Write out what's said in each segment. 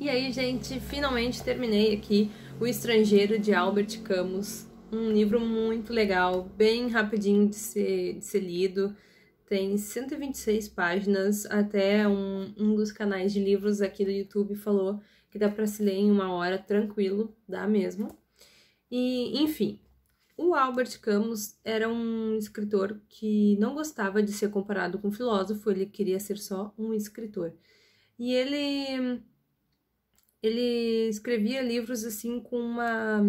E aí, gente, finalmente terminei aqui O Estrangeiro de Albert Camus. Um livro muito legal, bem rapidinho de ser, de ser lido. Tem 126 páginas, até um, um dos canais de livros aqui do YouTube falou que dá para se ler em uma hora tranquilo, dá mesmo. E, enfim, o Albert Camus era um escritor que não gostava de ser comparado com um filósofo, ele queria ser só um escritor. E ele ele escrevia livros assim com uma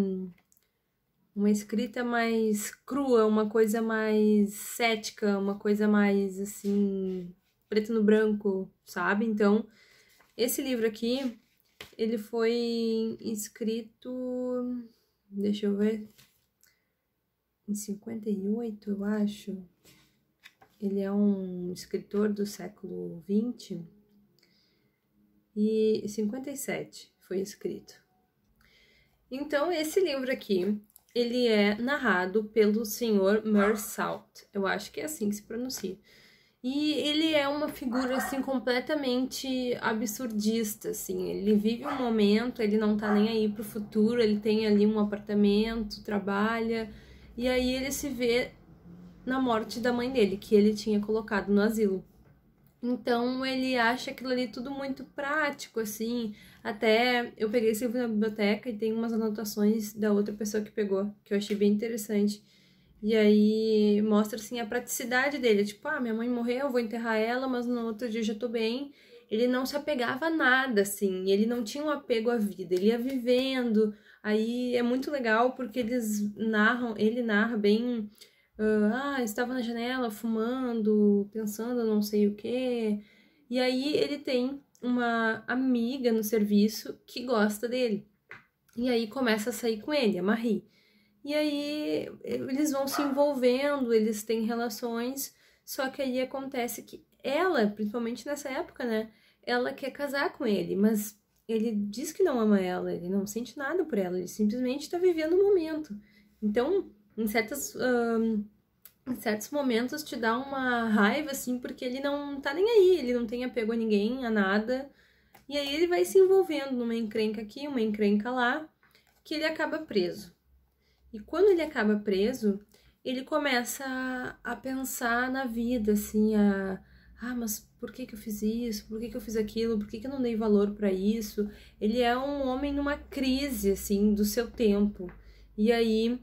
uma escrita mais crua, uma coisa mais cética, uma coisa mais assim preto no branco, sabe? Então, esse livro aqui, ele foi escrito, deixa eu ver, em 58, eu acho. Ele é um escritor do século 20 e 57 foi escrito. Então, esse livro aqui, ele é narrado pelo senhor Mersault, eu acho que é assim que se pronuncia. E ele é uma figura, assim, completamente absurdista, assim, ele vive um momento, ele não tá nem aí pro futuro, ele tem ali um apartamento, trabalha, e aí ele se vê na morte da mãe dele, que ele tinha colocado no asilo. Então ele acha aquilo ali tudo muito prático, assim. Até eu peguei esse livro na biblioteca e tem umas anotações da outra pessoa que pegou, que eu achei bem interessante. E aí mostra assim a praticidade dele, tipo, ah, minha mãe morreu, eu vou enterrar ela, mas no outro dia eu já tô bem. Ele não se apegava a nada, assim, ele não tinha um apego à vida, ele ia vivendo. Aí é muito legal porque eles narram, ele narra bem Uh, ah, estava na janela fumando, pensando não sei o que. E aí ele tem uma amiga no serviço que gosta dele. E aí começa a sair com ele, a Marie. E aí eles vão se envolvendo, eles têm relações, só que aí acontece que ela, principalmente nessa época, né? Ela quer casar com ele, mas ele diz que não ama ela, ele não sente nada por ela, ele simplesmente está vivendo o momento. Então, em certas. Um, em certos momentos te dá uma raiva, assim, porque ele não tá nem aí, ele não tem apego a ninguém, a nada. E aí ele vai se envolvendo numa encrenca aqui, uma encrenca lá, que ele acaba preso. E quando ele acaba preso, ele começa a, a pensar na vida, assim, a. Ah, mas por que, que eu fiz isso? Por que, que eu fiz aquilo? Por que, que eu não dei valor para isso? Ele é um homem numa crise, assim, do seu tempo. E aí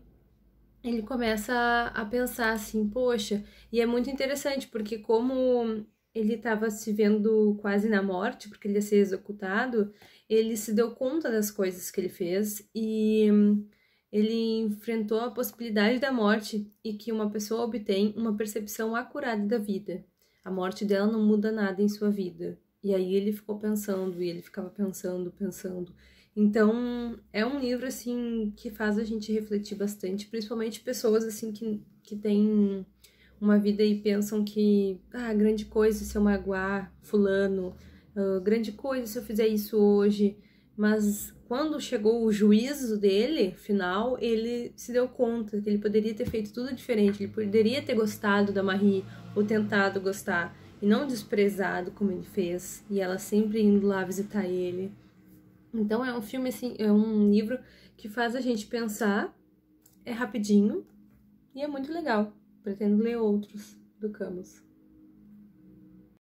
ele começa a pensar assim, poxa, e é muito interessante porque como ele estava se vendo quase na morte, porque ele ia ser executado, ele se deu conta das coisas que ele fez e ele enfrentou a possibilidade da morte e que uma pessoa obtém uma percepção acurada da vida. A morte dela não muda nada em sua vida. E aí ele ficou pensando, e ele ficava pensando, pensando. Então, é um livro, assim, que faz a gente refletir bastante, principalmente pessoas, assim, que, que têm uma vida e pensam que, ah, grande coisa se eu magoar fulano, uh, grande coisa se eu fizer isso hoje, mas quando chegou o juízo dele, final, ele se deu conta que ele poderia ter feito tudo diferente, ele poderia ter gostado da Marie, ou tentado gostar, e não desprezado como ele fez, e ela sempre indo lá visitar ele. Então é um filme assim, é um livro que faz a gente pensar, é rapidinho e é muito legal. Pretendo ler outros do Camus.